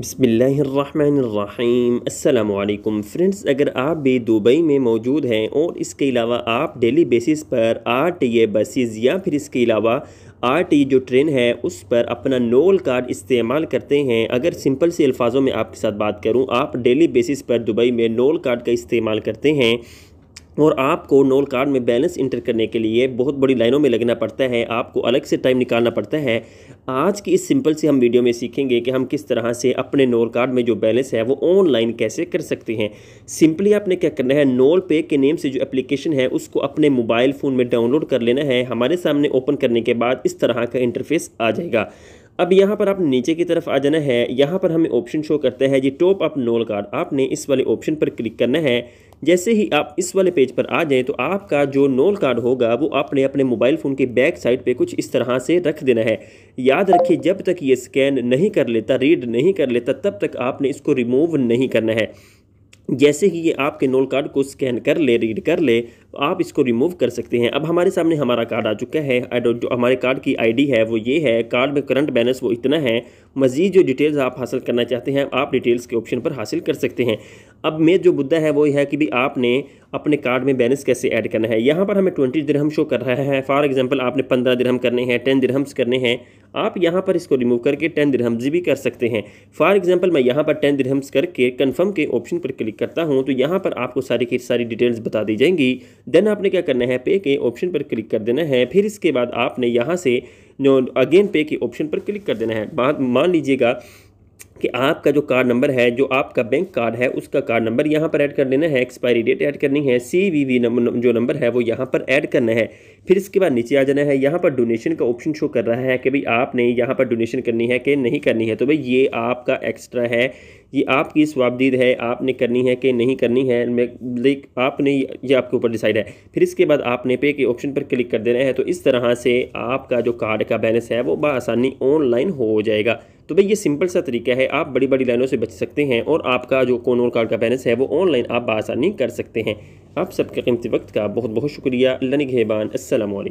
बसमीम् अल्लाम फ्रेंड्स अगर आप भी दुबई में मौजूद हैं और इसके अलावा आप डेली बेसिस पर आर टी ए बसेज़ या फिर इसके अलावा आर टी जो ट्रेन है उस पर अपना नोल कार्ड इस्तेमाल करते हैं अगर सिंपल से अल्फाजों में आपके साथ बात करूं आप डेली बेसिस पर दुबई में नोल कार्ड का इस्तेमाल करते हैं और आपको नोल कार्ड में बैलेंस इंटर करने के लिए बहुत बड़ी लाइनों में लगना पड़ता है आपको अलग से टाइम निकालना पड़ता है आज की इस सिंपल से हम वीडियो में सीखेंगे कि हम किस तरह से अपने नोल कार्ड में जो बैलेंस है वो ऑनलाइन कैसे कर सकते हैं सिंपली आपने क्या करना है नोल पे के नेम से जो एप्लीकेशन है उसको अपने मोबाइल फ़ोन में डाउनलोड कर लेना है हमारे सामने ओपन करने के बाद इस तरह का इंटरफेस आ जाएगा अब यहाँ पर आप नीचे की तरफ आ जाना है यहाँ पर हमें ऑप्शन शो करता है जी टॉप अप नोल कार्ड आपने इस वाले ऑप्शन पर क्लिक करना है जैसे ही आप इस वाले पेज पर आ जाएं तो आपका जो नोल कार्ड होगा वो आपने अपने मोबाइल फ़ोन के बैक साइड पे कुछ इस तरह से रख देना है याद रखिए जब तक ये स्कैन नहीं कर लेता रीड नहीं कर लेता तब तक आपने इसको रिमूव नहीं करना है जैसे ही ये आपके नोल कार्ड को स्कैन कर ले रीड कर ले आप इसको रिमूव कर सकते हैं अब हमारे सामने हमारा कार्ड आ चुका है जो हमारे कार्ड की आईडी है वो ये है कार्ड में करंट बैलेंस वो इतना है मज़ीद जो डिटेल्स आप हासिल करना चाहते हैं आप डिटेल्स के ऑप्शन पर हासिल कर सकते हैं अब मेरे जो मुद्दा है वो है कि भी आपने अपने कार्ड में बैलेंस कैसे ऐड करना है यहाँ पर हमें ट्वेंटी दिरहम शो कर रहा है फॉर एग्जाम्पल आपने पंद्रह दिरहम करने हैं टेन दिरहम्स करने हैं आप यहाँ पर इसको रिमूव करके टेन दिरहम्स भी कर सकते हैं फॉर एग्जाम्पल मैं यहाँ पर टेन दिरहम्स करके कन्फर्म के ऑप्शन पर क्लिक करता हूँ तो यहाँ पर आपको सारी की सारी डिटेल्स बता दी जाएंगी देन आपने क्या करना है पे के ऑप्शन पर क्लिक कर देना है फिर इसके बाद आपने यहाँ से अगेन पे के ऑप्शन पर क्लिक कर देना है मान लीजिएगा कि आपका जो कार्ड नंबर है जो आपका बैंक कार्ड है उसका कार्ड नंबर यहाँ पर ऐड कर देना है एक्सपायरी डेट ऐड करनी है सी वी वी नंबर जो नंबर है वो यहाँ पर ऐड करना है फिर इसके बाद नीचे आ जाना है यहाँ पर डोनेशन का ऑप्शन शो कर रहा है कि भाई आपने यहाँ पर डोनेशन करनी है कि नहीं करनी है तो भाई ये आपका एक्स्ट्रा है ये आपकी स्वाबदीद है आपने करनी है कि नहीं करनी है लाइक आपने ये आपके ऊपर डिसाइड है फिर इसके बाद आपने पे के ऑप्शन पर क्लिक कर देना है तो इस तरह से आपका जो कार्ड का बैलेंस है वो बसानी ऑनलाइन हो जाएगा तो भाई ये सिंपल सा तरीका है आप बड़ी बड़ी लाइनों से बच सकते हैं और आपका जो और कार्ड का बैलेंस है वो ऑनलाइन आप बसानी कर सकते हैं आप सबके कीमती वक्त का बहुत बहुत शुक्रिया लनिक हेबान असलम